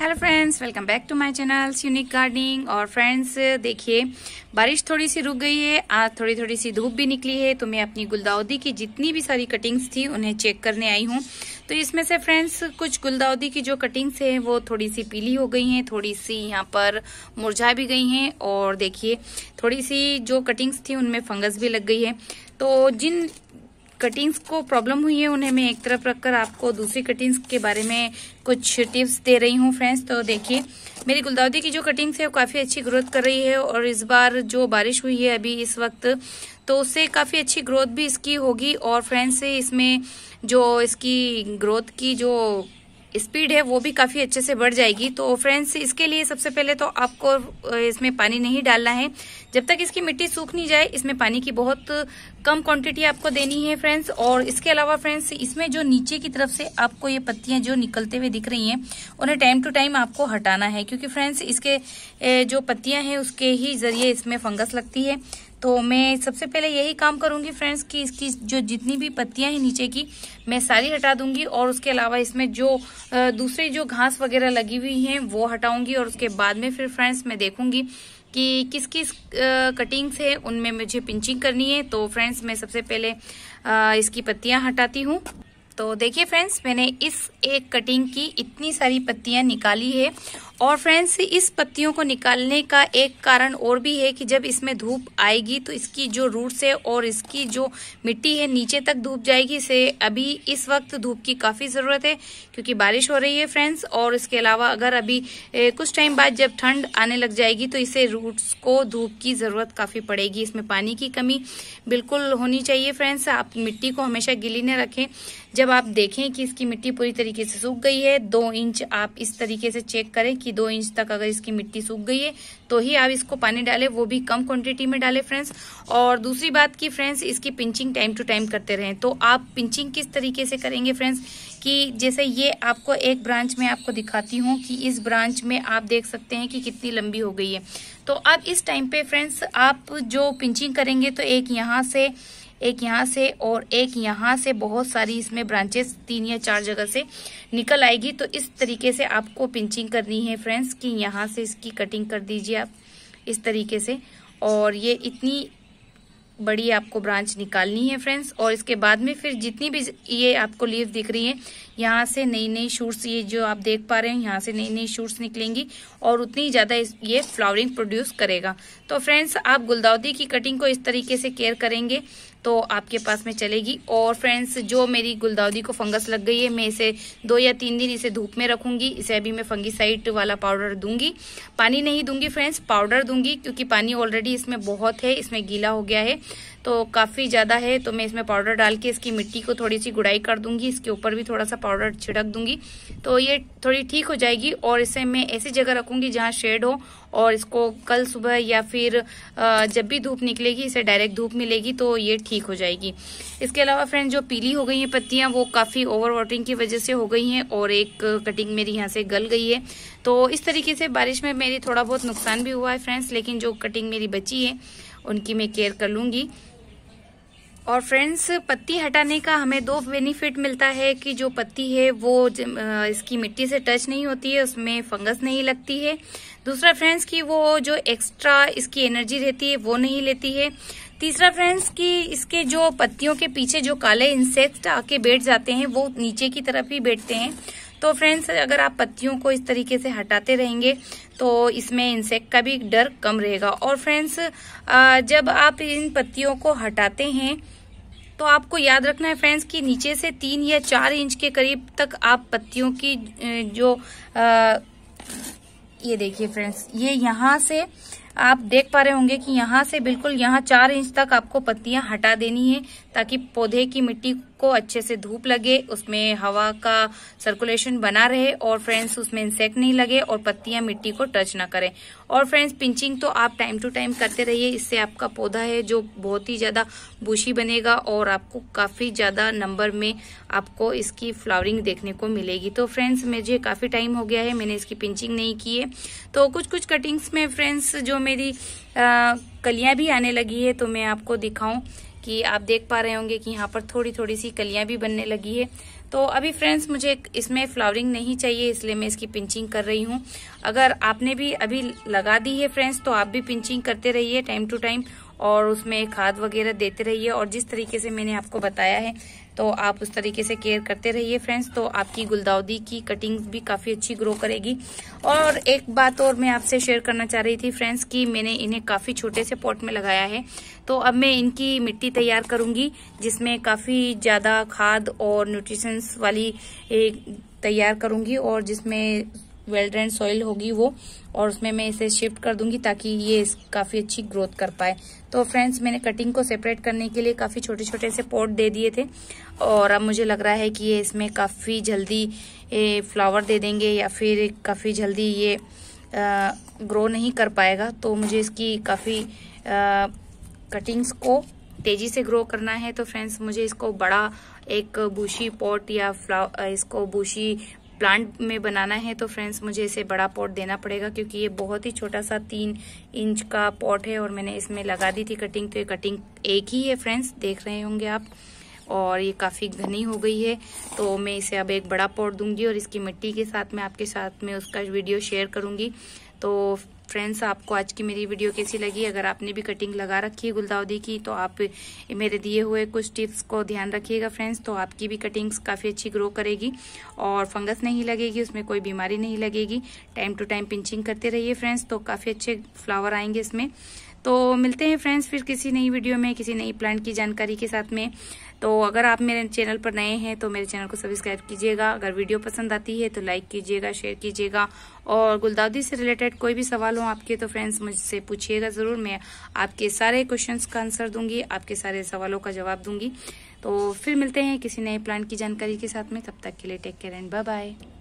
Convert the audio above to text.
hello friends welcome back to my channel unique gardening और friends देखिए बारिश थोड़ी सी रुक गई है आज थोड़ी थोड़ी सी धूप भी निकली है तो मैं अपनी गुलदाउदी की जितनी भी सारी कटिंग्स थी उन्हें चेक करने आई हूँ तो इसमें से फ्रेंड्स कुछ गुलदाउदी की जो कटिंग्स है वो थोड़ी सी पीली हो गई हैं थोड़ी सी यहाँ पर मुरझा भी गई हैं और देखिए थोड़ी सी जो कटिंग्स थी उनमें फंगस भी लग गई है तो जिन कटिंग्स को प्रॉब्लम हुई है उन्हें मैं एक तरफ रखकर आपको दूसरी कटिंग्स के बारे में कुछ टिप्स दे रही हूँ फ्रेंड्स तो देखिए मेरी गुलदाउदी की जो कटिंग्स है वो काफ़ी अच्छी ग्रोथ कर रही है और इस बार जो बारिश हुई है अभी इस वक्त तो उससे काफ़ी अच्छी ग्रोथ भी इसकी होगी और फ्रेंड्स इसमें जो इसकी ग्रोथ की जो स्पीड है वो भी काफ़ी अच्छे से बढ़ जाएगी तो फ्रेंड्स इसके लिए सबसे पहले तो आपको इसमें पानी नहीं डालना है जब तक इसकी मिट्टी सूख नहीं जाए इसमें पानी की बहुत कम क्वांटिटी आपको देनी है फ्रेंड्स और इसके अलावा फ्रेंड्स इसमें जो नीचे की तरफ से आपको ये पत्तियां जो निकलते हुए दिख रही हैं उन्हें टाइम टू टाइम आपको हटाना है क्योंकि फ्रेंड्स इसके जो पत्तियां हैं उसके ही जरिए इसमें फंगस लगती है तो मैं सबसे पहले यही काम करूंगी फ्रेंड्स कि इसकी जो जितनी भी पत्तियां हैं नीचे की मैं सारी हटा दूंगी और उसके अलावा इसमें जो दूसरी जो घास वगैरह लगी हुई हैं वो हटाऊंगी और उसके बाद में फिर फ्रेंड्स मैं देखूंगी कि किस किस कटिंग्स है उनमें मुझे पिंचिंग करनी है तो फ्रेंड्स मैं सबसे पहले इसकी पत्तियां हटाती हूँ तो देखिए फ्रेंड्स मैंने इस एक कटिंग की इतनी सारी पत्तियां निकाली है और फ्रेंड्स इस पत्तियों को निकालने का एक कारण और भी है कि जब इसमें धूप आएगी तो इसकी जो रूट्स है और इसकी जो मिट्टी है नीचे तक धूप जाएगी इसे अभी इस वक्त धूप की काफ़ी ज़रूरत है क्योंकि बारिश हो रही है फ्रेंड्स और इसके अलावा अगर अभी कुछ टाइम बाद जब ठंड आने लग जाएगी तो इसे रूट्स को धूप की ज़रूरत काफ़ी पड़ेगी इसमें पानी की कमी बिल्कुल होनी चाहिए फ्रेंड्स आप मिट्टी को हमेशा गिली न रखें जब आप देखें कि इसकी मिट्टी पूरी तरीके से सूख गई है दो इंच आप इस तरीके से चेक करें कि की दो इंच तक अगर इसकी मिट्टी सूख गई है तो ही आप इसको पानी डालें वो भी कम क्वांटिटी में डालें फ्रेंड्स और दूसरी बात की फ्रेंड्स इसकी पिंचिंग टाइम टू टाइम करते रहें तो आप पिंचिंग किस तरीके से करेंगे फ्रेंड्स कि जैसे ये आपको एक ब्रांच में आपको दिखाती हूँ कि इस ब्रांच में आप देख सकते हैं कि कितनी लंबी हो गई है तो अब इस टाइम पे फ्रेंड्स आप जो पिंचिंग करेंगे तो एक यहाँ से एक यहाँ से और एक यहाँ से बहुत सारी इसमें ब्रांचेस तीन या चार जगह से निकल आएगी तो इस तरीके से आपको पिंचिंग करनी है फ्रेंड्स कि यहाँ से इसकी कटिंग कर दीजिए आप इस तरीके से और ये इतनी बड़ी आपको ब्रांच निकालनी है फ्रेंड्स और इसके बाद में फिर जितनी भी ये आपको लीव दिख रही है यहाँ से नई नई शूट्स ये जो आप देख पा रहे हैं यहाँ से नई नई शूट्स निकलेंगी और उतनी ही ज़्यादा ये फ्लावरिंग प्रोड्यूस करेगा तो फ्रेंड्स आप गुलदाउदी की कटिंग को इस तरीके से केयर करेंगे तो आपके पास में चलेगी और फ्रेंड्स जो मेरी गुलदाउदी को फंगस लग गई है मैं इसे दो या तीन दिन इसे धूप में रखूंगी इसे अभी मैं फंगीसाइड वाला पाउडर दूंगी पानी नहीं दूंगी फ्रेंड्स पाउडर दूंगी क्योंकि पानी ऑलरेडी इसमें बहुत है इसमें गीला हो गया है तो काफ़ी ज़्यादा है तो मैं इसमें पाउडर डाल के इसकी मिट्टी को थोड़ी सी गुड़ाई कर दूंगी इसके ऊपर भी थोड़ा सा पाउडर छिड़क दूंगी तो ये थोड़ी ठीक हो जाएगी और इसे मैं ऐसी जगह रखूंगी जहाँ शेड हो और इसको कल सुबह या फिर जब भी धूप निकलेगी इसे डायरेक्ट धूप मिलेगी तो ये ठीक हो जाएगी इसके अलावा फ्रेंड जो पीली हो गई हैं पत्तियाँ वो काफ़ी ओवर वाटरिंग की वजह से हो गई हैं और एक कटिंग मेरी यहाँ से गल गई है तो इस तरीके से बारिश में मेरी थोड़ा बहुत नुकसान भी हुआ है फ्रेंड्स लेकिन जो कटिंग मेरी बची है उनकी मैं केयर कर लूँगी और फ्रेंड्स पत्ती हटाने का हमें दो बेनिफिट मिलता है कि जो पत्ती है वो इसकी मिट्टी से टच नहीं होती है उसमें फंगस नहीं लगती है दूसरा फ्रेंड्स कि वो जो एक्स्ट्रा इसकी एनर्जी रहती है वो नहीं लेती है तीसरा फ्रेंड्स कि इसके जो पत्तियों के पीछे जो काले इंसेक्ट आके बैठ जाते हैं वो नीचे की तरफ ही बैठते हैं तो फ्रेंड्स अगर आप पत्तियों को इस तरीके से हटाते रहेंगे तो इसमें इंसेक्ट का भी डर कम रहेगा और फ्रेंड्स जब आप इन पत्तियों को हटाते हैं तो आपको याद रखना है फ्रेंड्स कि नीचे से तीन या चार इंच के करीब तक आप पत्तियों की जो आ, ये देखिए फ्रेंड्स ये यहाँ से आप देख पा रहे होंगे कि यहाँ से बिल्कुल यहाँ चार इंच तक आपको पत्तियां हटा देनी है ताकि पौधे की मिट्टी को अच्छे से धूप लगे उसमें हवा का सर्कुलेशन बना रहे और फ्रेंड्स उसमें इंसेक्ट नहीं लगे और पत्तियां मिट्टी को टच ना करें और फ्रेंड्स पिंचिंग तो आप टाइम टू टाइम करते रहिए इससे आपका पौधा है जो बहुत ही ज़्यादा बुशी बनेगा और आपको काफ़ी ज़्यादा नंबर में आपको इसकी फ्लावरिंग देखने को मिलेगी तो फ्रेंड्स मुझे काफ़ी टाइम हो गया है मैंने इसकी पिंचिंग नहीं की है तो कुछ कुछ कटिंग्स में फ्रेंड्स जो मेरी कलियां भी आने लगी है तो मैं आपको दिखाऊं कि आप देख पा रहे होंगे कि यहाँ पर थोड़ी थोड़ी सी कलियां भी बनने लगी है तो अभी फ्रेंड्स मुझे इसमें फ्लावरिंग नहीं चाहिए इसलिए मैं इसकी पिंचिंग कर रही हूँ अगर आपने भी अभी लगा दी है फ्रेंड्स तो आप भी पिंचिंग करते रहिए टाइम टू टाइम और उसमें खाद वगैरह देते रहिए और जिस तरीके से मैंने आपको बताया है तो आप उस तरीके से केयर करते रहिए फ्रेंड्स तो आपकी गुलदाउदी की कटिंग्स भी काफ़ी अच्छी ग्रो करेगी और एक बात और मैं आपसे शेयर करना चाह रही थी फ्रेंड्स कि मैंने इन्हें काफ़ी छोटे से पॉट में लगाया है तो अब मैं इनकी मिट्टी तैयार करूंगी जिसमें काफ़ी ज़्यादा खाद और न्यूट्रिशंस वाली तैयार करूंगी और जिसमें वेल ड्रेन सॉइल होगी वो और उसमें मैं इसे शिफ्ट कर दूंगी ताकि ये काफ़ी अच्छी ग्रोथ कर पाए तो फ्रेंड्स मैंने कटिंग को सेपरेट करने के लिए काफ़ी छोटे छोटे से पॉट दे दिए थे और अब मुझे लग रहा है कि ये इसमें काफ़ी जल्दी फ्लावर दे देंगे या फिर काफ़ी जल्दी ये ग्रो नहीं कर पाएगा तो मुझे इसकी काफ़ी कटिंग्स को तेज़ी से ग्रो करना है तो फ्रेंड्स मुझे इसको बड़ा एक बूशी पॉट या फ्लावर इसको बूशी प्लांट में बनाना है तो फ्रेंड्स मुझे इसे बड़ा पॉट देना पड़ेगा क्योंकि ये बहुत ही छोटा सा तीन इंच का पॉट है और मैंने इसमें लगा दी थी कटिंग तो ये कटिंग एक ही है फ्रेंड्स देख रहे होंगे आप और ये काफ़ी घनी हो गई है तो मैं इसे अब एक बड़ा पॉट दूंगी और इसकी मिट्टी के साथ मैं आपके साथ में उसका वीडियो शेयर करूंगी तो फ्रेंड्स आपको आज की मेरी वीडियो कैसी लगी अगर आपने भी कटिंग लगा रखी है गुलदाउदी की तो आप मेरे दिए हुए कुछ टिप्स को ध्यान रखिएगा फ्रेंड्स तो आपकी भी कटिंग्स काफ़ी अच्छी ग्रो करेगी और फंगस नहीं लगेगी उसमें कोई बीमारी नहीं लगेगी टाइम टू टाइम पिंचिंग करते रहिए फ्रेंड्स तो काफ़ी अच्छे फ्लावर आएंगे इसमें तो मिलते हैं फ्रेंड्स फिर किसी नई वीडियो में किसी नई प्लांट की जानकारी के साथ में तो अगर आप मेरे चैनल पर नए हैं तो मेरे चैनल को सब्सक्राइब कीजिएगा अगर वीडियो पसंद आती है तो लाइक कीजिएगा शेयर कीजिएगा और गुलदाउदी से रिलेटेड कोई भी सवाल हो आपके तो फ्रेंड्स मुझसे पूछिएगा ज़रूर मैं आपके सारे क्वेश्चंस का आंसर दूंगी आपके सारे सवालों का जवाब दूंगी तो फिर मिलते हैं किसी नए प्लान की जानकारी के साथ में तब तक के लिए take care and bye bye